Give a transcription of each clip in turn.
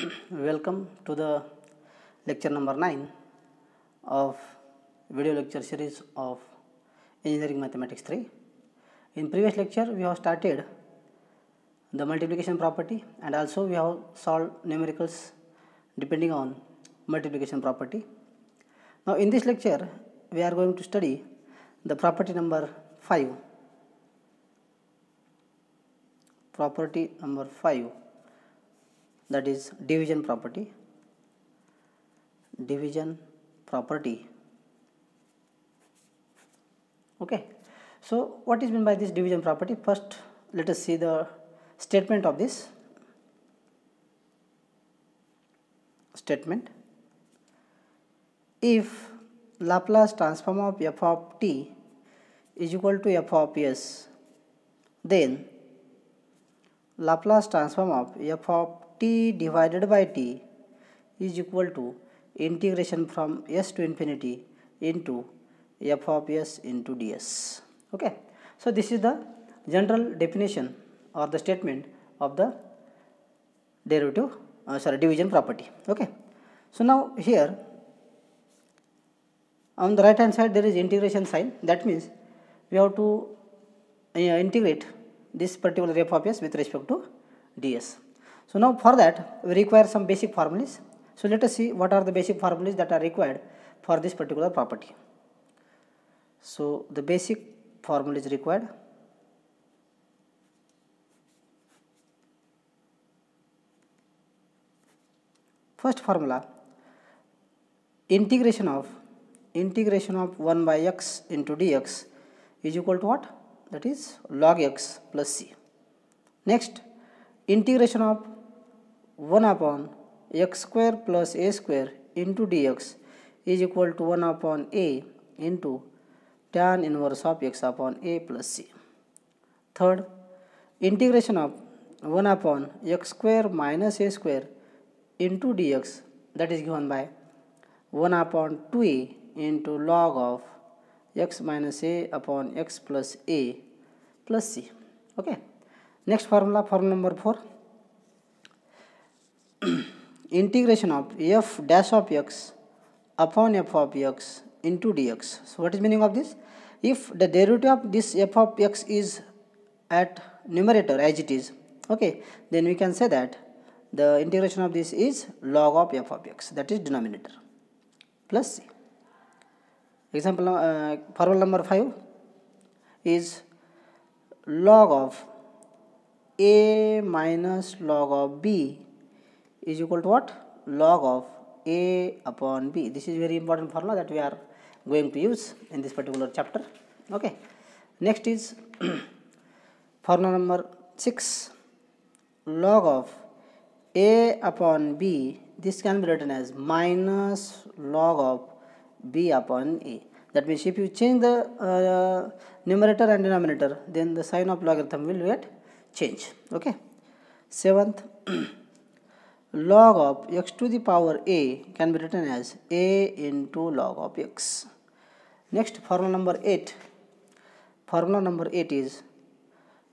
Welcome to the lecture number 9 of video lecture series of Engineering Mathematics 3. In previous lecture we have started the multiplication property and also we have solved numericals depending on multiplication property. Now in this lecture we are going to study the property number 5. Property number 5 that is division property division property okay so what is meant by this division property first let us see the statement of this statement if Laplace transform of f of t is equal to f of s then Laplace transform of f of t divided by t is equal to integration from s to infinity into f of s into ds. Okay. So this is the general definition or the statement of the derivative uh, sorry division property. Okay. So now here on the right hand side there is integration sign that means we have to uh, integrate this particular f of s with respect to ds. So now for that we require some basic formulas. So let us see what are the basic formulas that are required for this particular property. So the basic formula is required. First formula integration of integration of 1 by x into dx is equal to what? That is log x plus c. Next integration of 1 upon x square plus a square into dx is equal to 1 upon a into tan inverse of x upon a plus c. Third, integration of 1 upon x square minus a square into dx that is given by 1 upon 2a into log of x minus a upon x plus a plus c. Okay. Next formula, formula number 4 integration of f dash of x upon f of x into dx. So what is meaning of this? If the derivative of this f of x is at numerator as it is, okay, then we can say that the integration of this is log of f of x, that is denominator, plus c. Example, uh, formula number 5 is log of a minus log of b is equal to what log of a upon b this is very important formula that we are going to use in this particular chapter okay next is formula number 6 log of a upon b this can be written as minus log of b upon a that means if you change the uh, numerator and denominator then the sign of logarithm will get change okay seventh log of x to the power a can be written as a into log of x. Next formula number 8. Formula number 8 is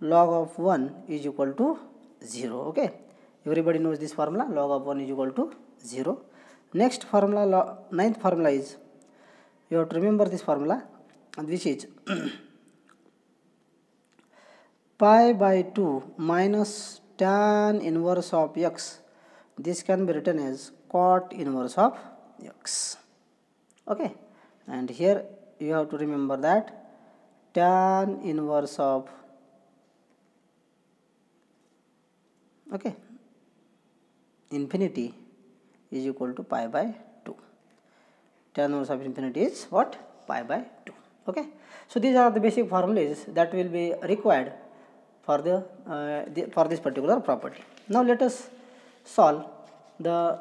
log of 1 is equal to 0. Okay. Everybody knows this formula log of 1 is equal to 0. Next formula, ninth formula is you have to remember this formula which is pi by 2 minus tan inverse of x this can be written as cot inverse of x okay and here you have to remember that tan inverse of okay infinity is equal to pi by 2 tan inverse of infinity is what pi by 2 okay so these are the basic formulas that will be required for the, uh, the for this particular property now let us solve the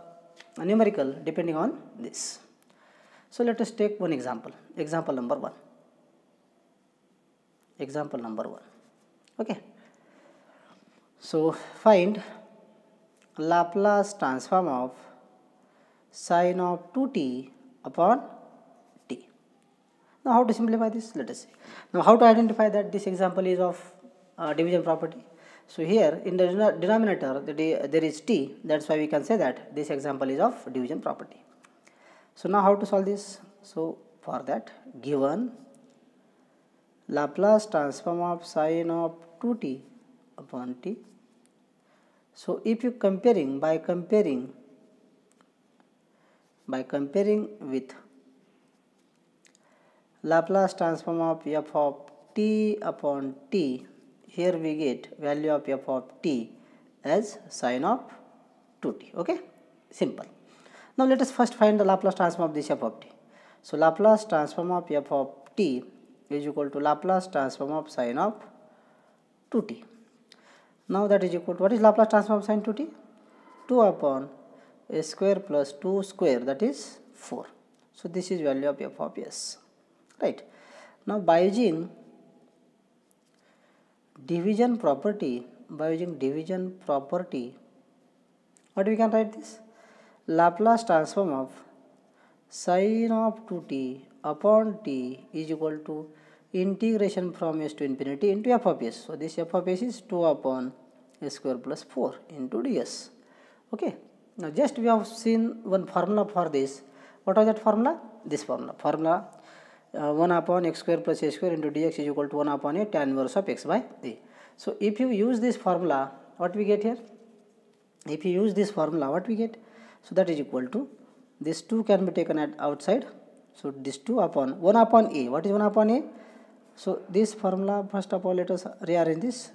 numerical depending on this. So let us take one example, example number 1. Example number 1. Okay. So find Laplace transform of sine of 2t upon t. Now how to simplify this? Let us see. Now how to identify that this example is of uh, division property? So here in the denominator the, there is t that's why we can say that this example is of division property. So now how to solve this? So for that given Laplace transform of sine of 2t upon t. So if you comparing by comparing by comparing with Laplace transform of f of t upon t here we get value of f of t as sine of 2t okay simple now let us first find the Laplace transform of this f of t so Laplace transform of f of t is equal to Laplace transform of sine of 2t now that is equal to what is Laplace transform of sine 2t 2 upon a square plus 2 square that is 4 so this is value of f of s right now by using division property by using division property what we can write this Laplace transform of sine of 2t upon t is equal to integration from s to infinity into f of s so this f of s is 2 upon s square plus 4 into ds okay now just we have seen one formula for this what was that formula this formula formula uh, 1 upon x square plus a square into dx is equal to 1 upon a tan inverse of x by d. So, if you use this formula, what we get here? If you use this formula, what we get? So, that is equal to this 2 can be taken at outside. So, this 2 upon 1 upon a. What is 1 upon a? So, this formula first of all let us rearrange this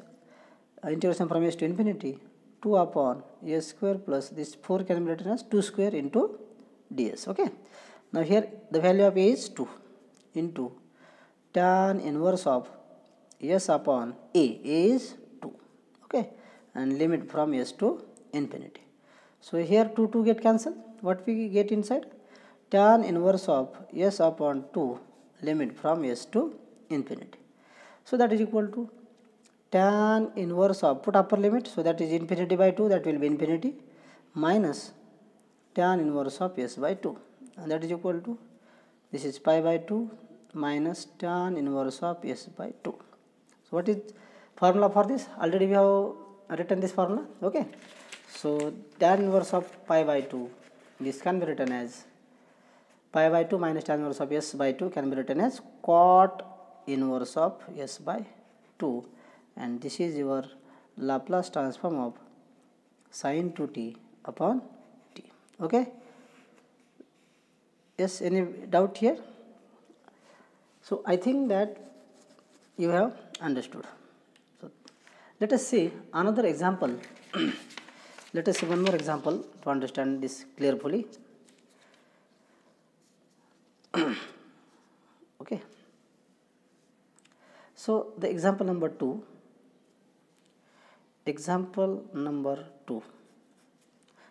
uh, integration from s to infinity 2 upon a square plus this 4 can be written as 2 square into ds. Okay. Now, here the value of a is 2 into tan inverse of s upon a. a is 2 okay and limit from s to infinity. So here 2 2 get cancelled what we get inside tan inverse of s upon 2 limit from s to infinity. So that is equal to tan inverse of put upper limit so that is infinity by 2 that will be infinity minus tan inverse of s by 2 and that is equal to this is pi by 2 minus tan inverse of s by 2 so what is formula for this already we have written this formula okay so tan inverse of pi by 2 this can be written as pi by 2 minus tan inverse of s by 2 can be written as cot inverse of s by 2 and this is your Laplace transform of sine 2t upon t okay yes any doubt here so I think that you have understood. So let us see another example. let us see one more example to understand this clearly. okay. So the example number 2 example number 2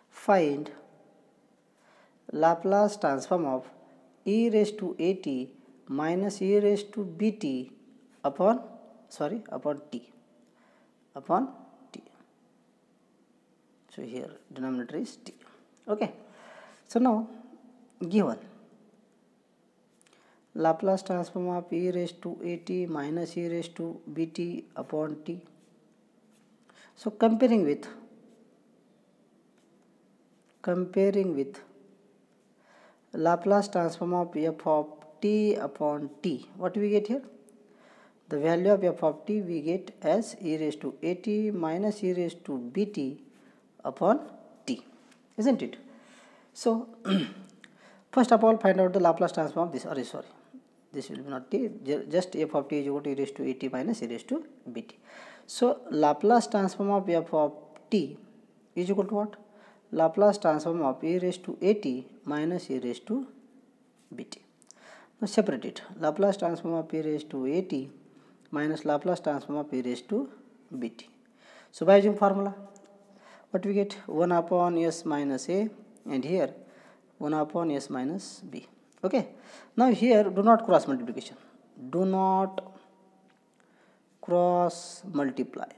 find Laplace transform of e raised to at minus e raise to b t upon sorry upon t upon t so here denominator is t okay so now given Laplace transform of e raise to a t minus e raise to b t upon t so comparing with comparing with Laplace transform of f of t upon t. What we get here? The value of f of t we get as e raised to at minus e raised to bt upon t. Isn't it? So, first of all find out the Laplace transform of this array. Sorry, this will be not t, just f of t is equal to e raised to at minus e raised to bt. So, Laplace transform of f of t is equal to what? Laplace transform of e raised to at minus e raised to bt. Now separate it. Laplace transform of p raised to a t minus Laplace transform of p raised to b t. So by using formula, what we get? 1 upon s minus a and here 1 upon s minus b. Okay. Now here do not cross multiplication. Do not cross multiply.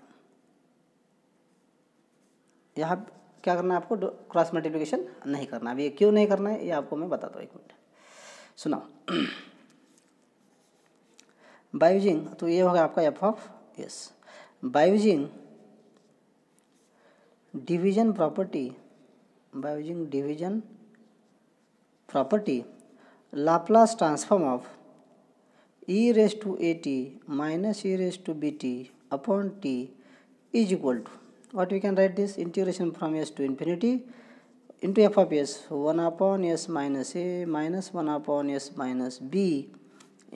यहाँ क्या करना है आपको cross multiplication नहीं करना अभी क्यों नहीं करना है ये आपको मैं बताता हूँ एक मिनट सुनाओ बायोजिंग तो ये होगा आपका f of s by using division property by using division property Laplace transform of e raise to a t minus e raise to b t upon t is equal to what you can write this integration from s to infinity into f of s 1 upon s minus a minus 1 upon s minus b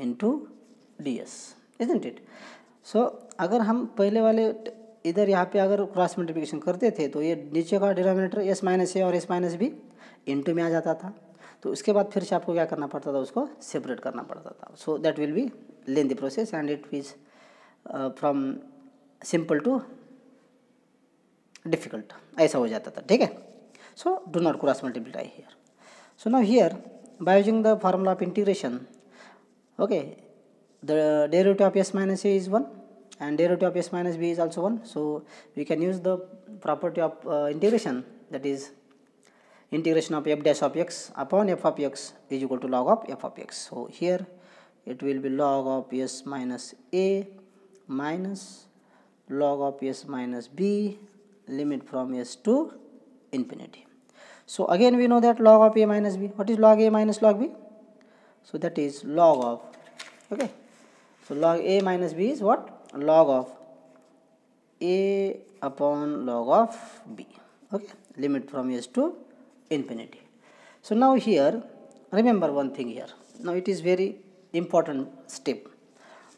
into ds isn't it so अगर हम पहले वाले इधर यहाँ पे अगर cross multiplication करते थे तो ये नीचे का डिनोमिनेटर एस माइनस ए और एस माइनस बी इंटू में आ जाता था तो उसके बाद फिर से आपको क्या करना पड़ता था उसको सेपरेट करना पड़ता था so that will be lane the process and it is from simple to difficult ऐसा हो जाता था ठीक है So do not cross multiply here. So now here by using the formula of integration, okay, the derivative of s minus a is 1 and derivative of s minus b is also 1. So we can use the property of uh, integration that is integration of f dash of x upon f of x is equal to log of f of x. So here it will be log of s minus a minus log of s minus b limit from s to infinity. So again we know that log of a minus b. What is log a minus log b? So that is log of, okay. So log a minus b is what? Log of a upon log of b, okay. Limit from s to infinity. So now here, remember one thing here. Now it is very important step.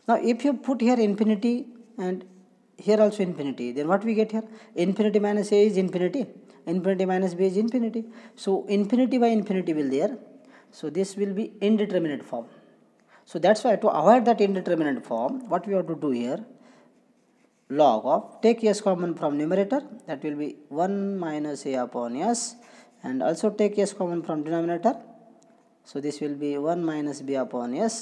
Now if you put here infinity and here also infinity, then what we get here? Infinity minus a is infinity infinity minus b is infinity so infinity by infinity will there so this will be indeterminate form so that's why to avoid that indeterminate form what we have to do here log of take s common from numerator that will be 1 minus a upon s and also take s common from denominator so this will be 1 minus b upon s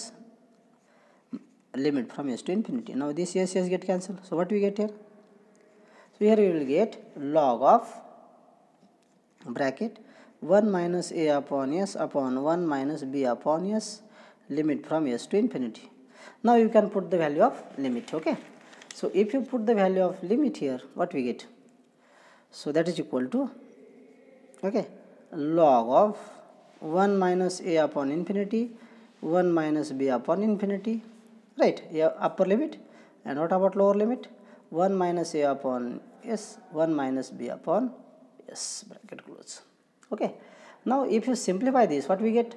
limit from s to infinity now this s s get cancelled so what we get here so here we will get log of bracket 1 minus a upon s upon 1 minus b upon s limit from s to infinity. Now you can put the value of limit okay. So if you put the value of limit here what we get? So that is equal to okay log of 1 minus a upon infinity 1 minus b upon infinity right yeah, upper limit and what about lower limit 1 minus a upon s 1 minus b upon yes bracket close okay now if you simplify this what we get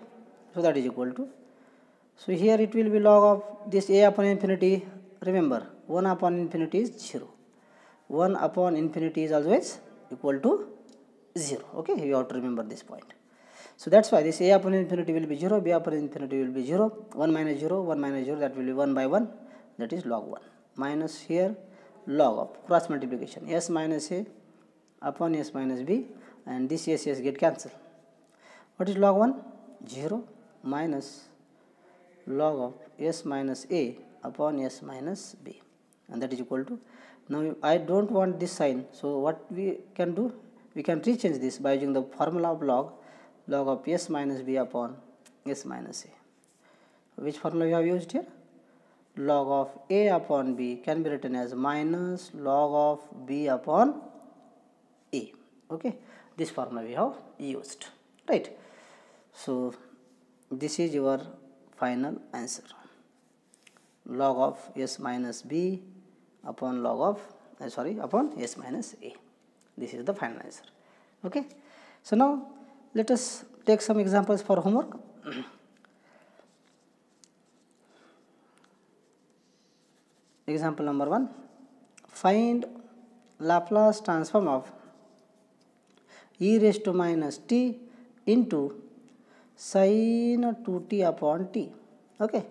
so that is equal to so here it will be log of this a upon infinity remember 1 upon infinity is 0 1 upon infinity is always equal to 0 okay you have to remember this point so that's why this a upon infinity will be 0 b upon infinity will be 0 1 minus 0 1 minus 0 that will be 1 by 1 that is log 1 minus here log of cross multiplication s minus a upon s minus b and this s s get cancelled. What is log 1? 0 minus log of s minus a upon s minus b and that is equal to now I don't want this sign so what we can do we can rechange this by using the formula of log log of s minus b upon s minus a which formula we have used here log of a upon b can be written as minus log of b upon okay this formula we have used right so this is your final answer log of s minus b upon log of uh, sorry upon s minus a this is the final answer okay so now let us take some examples for homework example number 1 find laplace transform of e raised to minus t into sine 2t upon t okay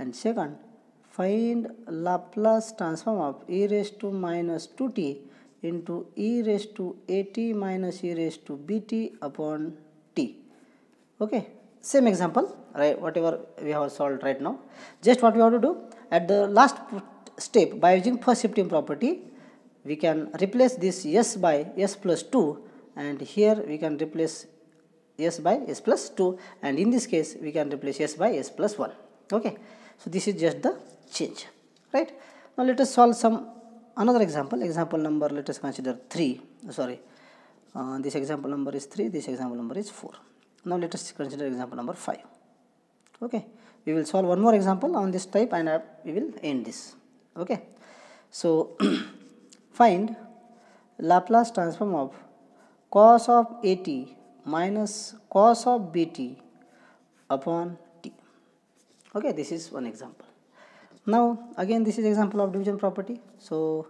and second find Laplace transform of e raised to minus 2t into e raised to at minus e raised to bt upon t okay same example right whatever we have solved right now just what we have to do at the last step by using first shifting property we can replace this s by s plus 2 and here we can replace s by s plus 2 and in this case we can replace s by s plus 1 okay so this is just the change right now let us solve some another example example number let us consider 3 sorry uh, this example number is 3 this example number is 4 now let us consider example number 5 okay we will solve one more example on this type and uh, we will end this okay so find Laplace transform of cos of AT minus cos of BT upon T. Okay, this is one example. Now, again this is example of division property. So,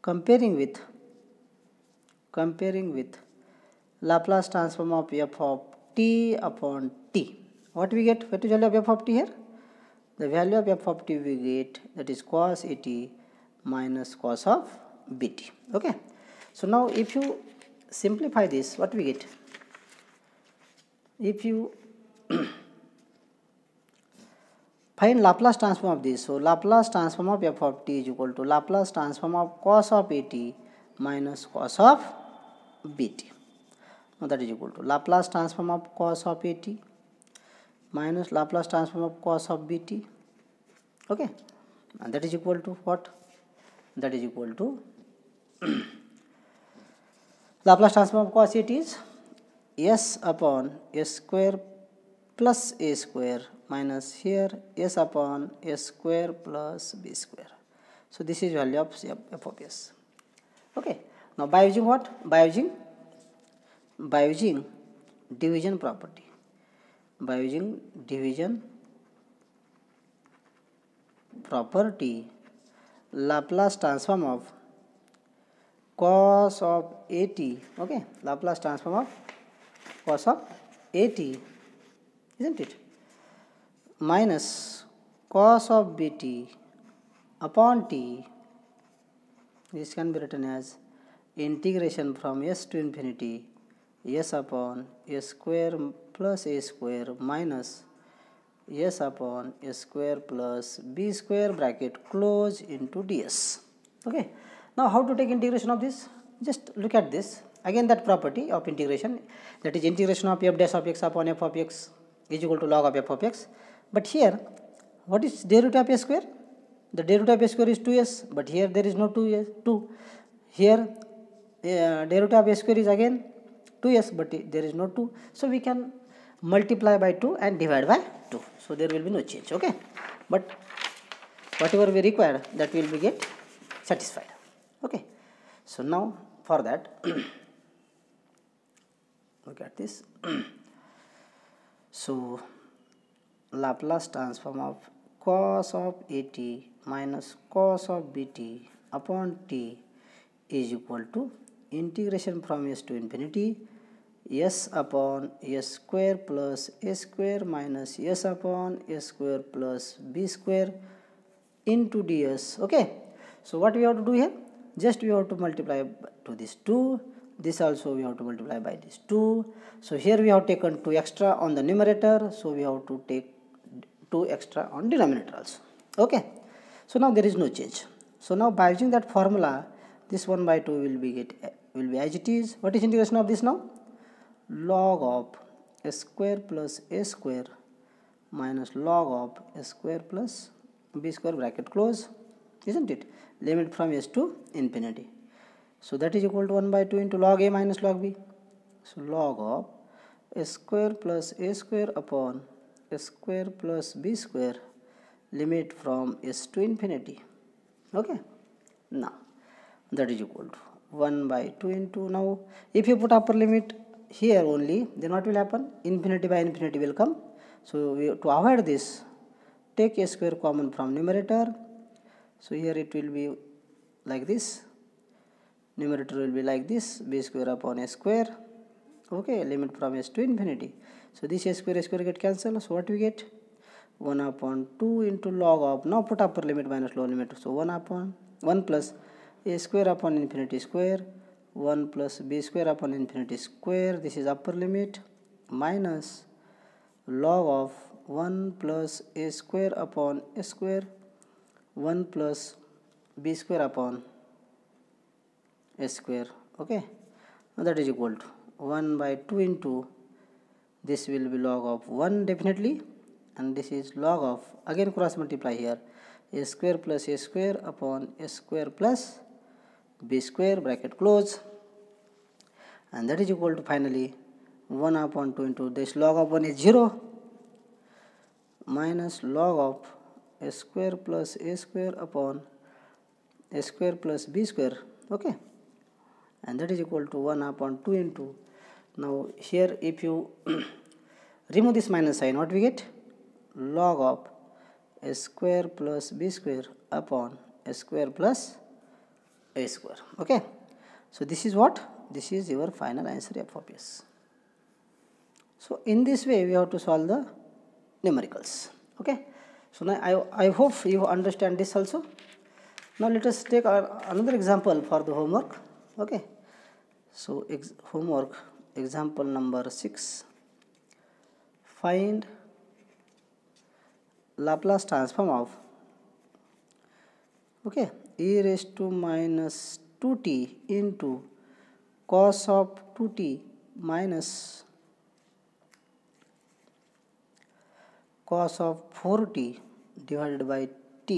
comparing with comparing with Laplace transform of f of t upon t. What we get? What is value of f of t here? The value of f of t we get that is cos at minus cos of bt. Okay. So now if you simplify this what we get if you find Laplace transform of this so Laplace transform of f of t is equal to Laplace transform of cos of a t minus cos of b t now that is equal to Laplace transform of cos of a t minus Laplace transform of cos of b t okay and that is equal to what that is equal to Laplace transform of cos it is s upon s square plus a square minus here s upon s square plus b square. So this is value of f of s. Okay. Now by using what? By using by using division property. By using division property, Laplace transform of cos of at, okay Laplace transform of cos of at, isn't it minus cos of bt upon t this can be written as integration from s to infinity s upon s square plus a square minus s upon s square plus b square bracket close into ds okay now how to take integration of this? Just look at this. Again that property of integration that is integration of f dash of x upon f of x is equal to log of f of x. But here what is derivative of a square? The derivative of a square is 2s but here there is no 2s 2. Here uh, derivative of a square is again 2s but there is no 2. So we can multiply by 2 and divide by 2. So there will be no change okay. But whatever we require that will be get satisfied okay so now for that look at this so Laplace transform of cos of at minus cos of bt upon t is equal to integration from s to infinity s upon s square plus s square minus s upon s square plus b square into ds okay so what we have to do here just we have to multiply to this 2 this also we have to multiply by this 2 so here we have taken 2 extra on the numerator so we have to take 2 extra on denominator also okay so now there is no change so now by using that formula this 1 by 2 will be get will be as it is what is integration of this now log of a square plus a square minus log of a square plus b square bracket close isn't it limit from s to infinity so that is equal to 1 by 2 into log a minus log b so log of a square plus a square upon a square plus b square limit from s to infinity okay now that is equal to 1 by 2 into now if you put upper limit here only then what will happen infinity by infinity will come so we, to avoid this take a square common from numerator so here it will be like this numerator will be like this b square upon a square okay limit from s to infinity so this a square a square get cancelled so what we get 1 upon 2 into log of now put upper limit minus lower limit so 1 upon 1 plus a square upon infinity square 1 plus b square upon infinity square this is upper limit minus log of 1 plus a square upon a square 1 plus b square upon a square okay now that is equal to 1 by 2 into this will be log of 1 definitely and this is log of again cross multiply here a square plus a square upon a square plus b square bracket close and that is equal to finally 1 upon 2 into this log of 1 is 0 minus log of a square plus a square upon a square plus b square okay and that is equal to 1 upon 2 into now here if you remove this minus sign what we get log of a square plus b square upon a square plus a square okay so this is what this is your final answer f of s so in this way we have to solve the numericals okay so now I, I hope you understand this also. Now let us take our, another example for the homework. Okay. So ex homework example number 6. Find Laplace transform of okay e raised to minus 2t into cos of 2t minus cos of 4t divided by t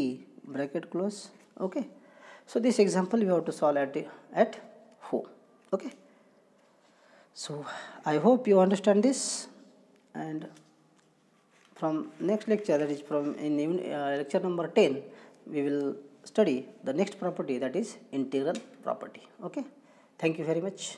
bracket close okay so this example we have to solve at at home okay so i hope you understand this and from next lecture that is from in uh, lecture number 10 we will study the next property that is integral property okay thank you very much